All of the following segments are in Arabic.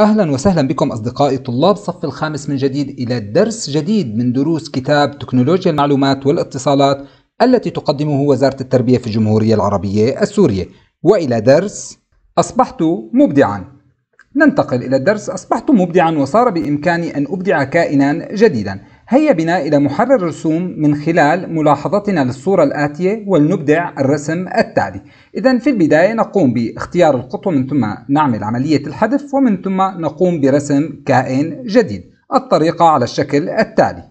أهلا وسهلا بكم أصدقائي طلاب صف الخامس من جديد إلى درس جديد من دروس كتاب تكنولوجيا المعلومات والاتصالات التي تقدمه وزارة التربية في الجمهورية العربية السورية وإلى درس أصبحت مبدعا ننتقل إلى الدرس أصبحت مبدعا وصار بإمكاني أن أبدع كائنا جديدا هيا بنا إلى محرر الرسوم من خلال ملاحظتنا للصورة الآتية ولنبدع الرسم التالي إذا في البداية نقوم باختيار القطوة من ثم نعمل عملية الحذف ومن ثم نقوم برسم كائن جديد الطريقة على الشكل التالي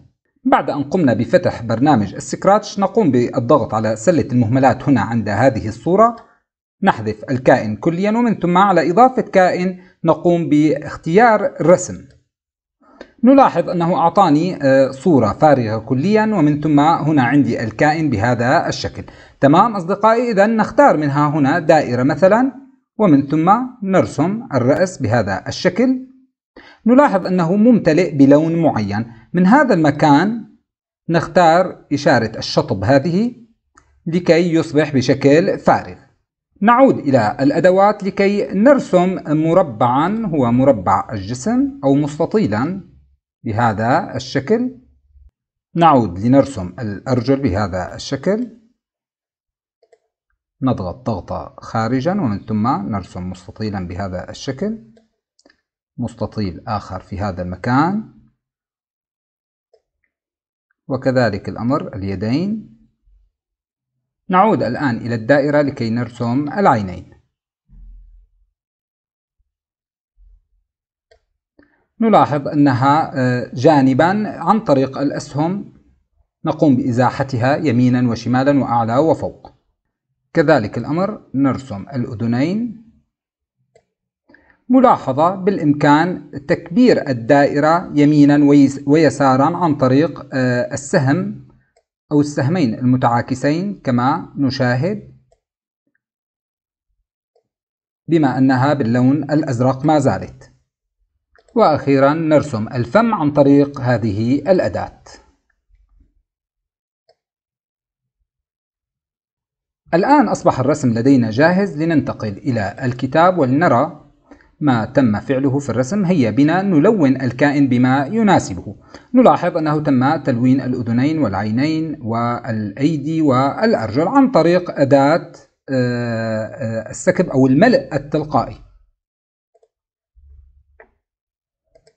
بعد أن قمنا بفتح برنامج السكراتش نقوم بالضغط على سلة المهملات هنا عند هذه الصورة نحذف الكائن كليا ومن ثم على إضافة كائن نقوم باختيار الرسم نلاحظ أنه أعطاني آه، صورة فارغة كليا ومن ثم هنا عندي الكائن بهذا الشكل تمام أصدقائي إذا نختار منها هنا دائرة مثلا ومن ثم نرسم الرأس بهذا الشكل نلاحظ أنه ممتلئ بلون معين من هذا المكان نختار إشارة الشطب هذه لكي يصبح بشكل فارغ نعود إلى الأدوات لكي نرسم مربعا هو مربع الجسم أو مستطيلا بهذا الشكل نعود لنرسم الأرجل بهذا الشكل نضغط ضغطة خارجا ومن ثم نرسم مستطيلا بهذا الشكل مستطيل آخر في هذا المكان وكذلك الأمر اليدين نعود الآن إلى الدائرة لكي نرسم العينين نلاحظ أنها آه، جانبا عن طريق الأسهم نقوم بإزاحتها يمينا وشمالا وأعلى وفوق كذلك الأمر نرسم الأذنين ملاحظة بالإمكان تكبير الدائرة يمينا ويسارا عن طريق آه، السهم أو السهمين المتعاكسين كما نشاهد بما أنها باللون الأزرق ما زالت وأخيرا نرسم الفم عن طريق هذه الأداة الآن أصبح الرسم لدينا جاهز لننتقل إلى الكتاب ولنرى ما تم فعله في الرسم هي بنا نلون الكائن بما يناسبه نلاحظ أنه تم تلوين الأذنين والعينين والأيدي والأرجل عن طريق أداة آه، آه، السكب أو الملء التلقائي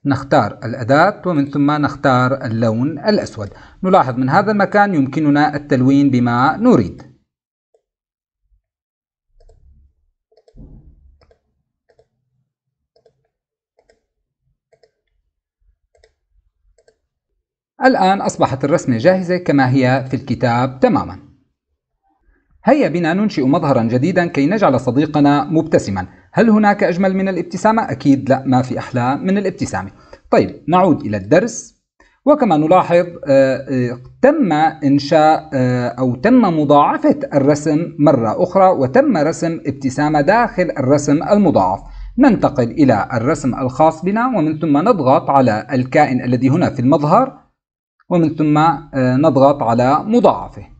نختار الأداة ومن ثم نختار اللون الأسود نلاحظ من هذا المكان يمكننا التلوين بما نريد الآن أصبحت الرسمة جاهزة كما هي في الكتاب تماما هيا بنا ننشئ مظهرا جديدا كي نجعل صديقنا مبتسما هل هناك أجمل من الابتسامة؟ أكيد لا ما في أحلى من الابتسامة طيب نعود إلى الدرس وكما نلاحظ آه، آه، تم إنشاء آه، أو تم مضاعفة الرسم مرة أخرى وتم رسم ابتسامة داخل الرسم المضاعف ننتقل إلى الرسم الخاص بنا ومن ثم نضغط على الكائن الذي هنا في المظهر ومن ثم نضغط على مضاعفه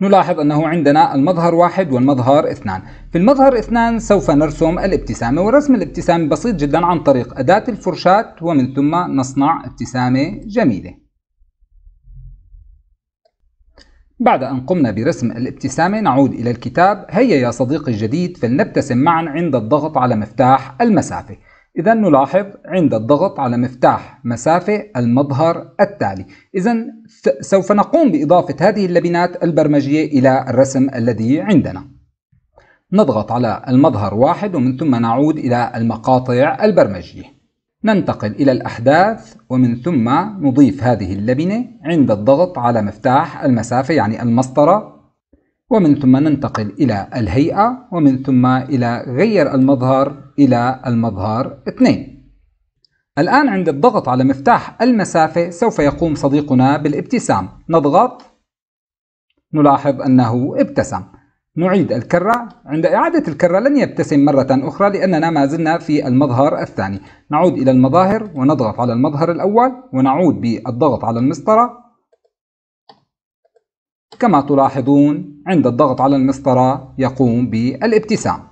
نلاحظ أنه عندنا المظهر واحد والمظهر اثنان في المظهر اثنان سوف نرسم الابتسامة ورسم الابتسامة بسيط جدا عن طريق أداة الفرشاة ومن ثم نصنع ابتسامة جميلة بعد أن قمنا برسم الابتسامة نعود إلى الكتاب هيا يا صديقي الجديد فلنبتسم معا عند الضغط على مفتاح المسافة إذا نلاحظ عند الضغط على مفتاح مسافة المظهر التالي إذا سوف نقوم بإضافة هذه اللبنات البرمجية إلى الرسم الذي عندنا نضغط على المظهر واحد ومن ثم نعود إلى المقاطع البرمجية ننتقل إلى الأحداث ومن ثم نضيف هذه اللبنة عند الضغط على مفتاح المسافة يعني المسطرة ومن ثم ننتقل إلى الهيئة ومن ثم إلى غير المظهر إلى المظهر 2 الآن عند الضغط على مفتاح المسافة سوف يقوم صديقنا بالابتسام نضغط نلاحظ أنه ابتسم نعيد الكرة عند إعادة الكرة لن يبتسم مرة أخرى لأننا ما زلنا في المظهر الثاني نعود إلى المظاهر ونضغط على المظهر الأول ونعود بالضغط على المسطرة كما تلاحظون عند الضغط على المسطرة يقوم بالابتسام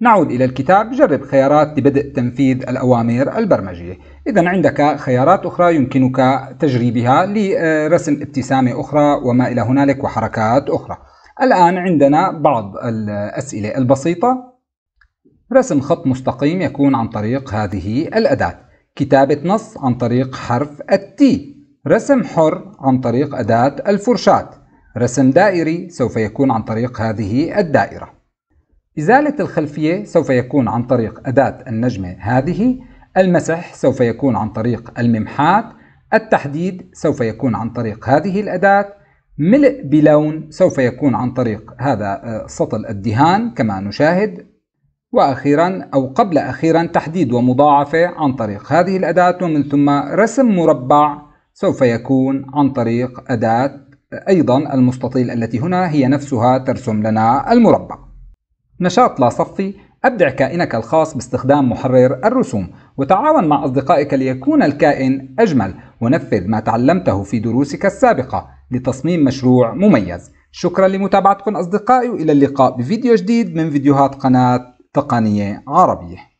نعود إلى الكتاب جرب خيارات لبدء تنفيذ الأوامر البرمجية إذا عندك خيارات أخرى يمكنك تجريبها لرسم ابتسامة أخرى وما إلى هنالك وحركات أخرى الآن عندنا بعض الأسئلة البسيطة رسم خط مستقيم يكون عن طريق هذه الأداة كتابة نص عن طريق حرف التي رسم حر عن طريق أداة الفرشاة رسم دائري سوف يكون عن طريق هذه الدائرة إزالة الخلفية سوف يكون عن طريق أداة النجمة هذه المسح سوف يكون عن طريق الممحات التحديد سوف يكون عن طريق هذه الأداة ملء بلون سوف يكون عن طريق هذا آه، سطل الدهان كما نشاهد وأخيرا أو قبل أخيرا تحديد ومضاعفة عن طريق هذه الأداة ومن ثم رسم مربع سوف يكون عن طريق أداة أيضا المستطيل التي هنا هي نفسها ترسم لنا المربع نشاط لا صفي أبدع كائنك الخاص باستخدام محرر الرسوم وتعاون مع أصدقائك ليكون الكائن أجمل ونفذ ما تعلمته في دروسك السابقة لتصميم مشروع مميز شكرا لمتابعتكم أصدقائي وإلى اللقاء بفيديو جديد من فيديوهات قناة تقنية عربية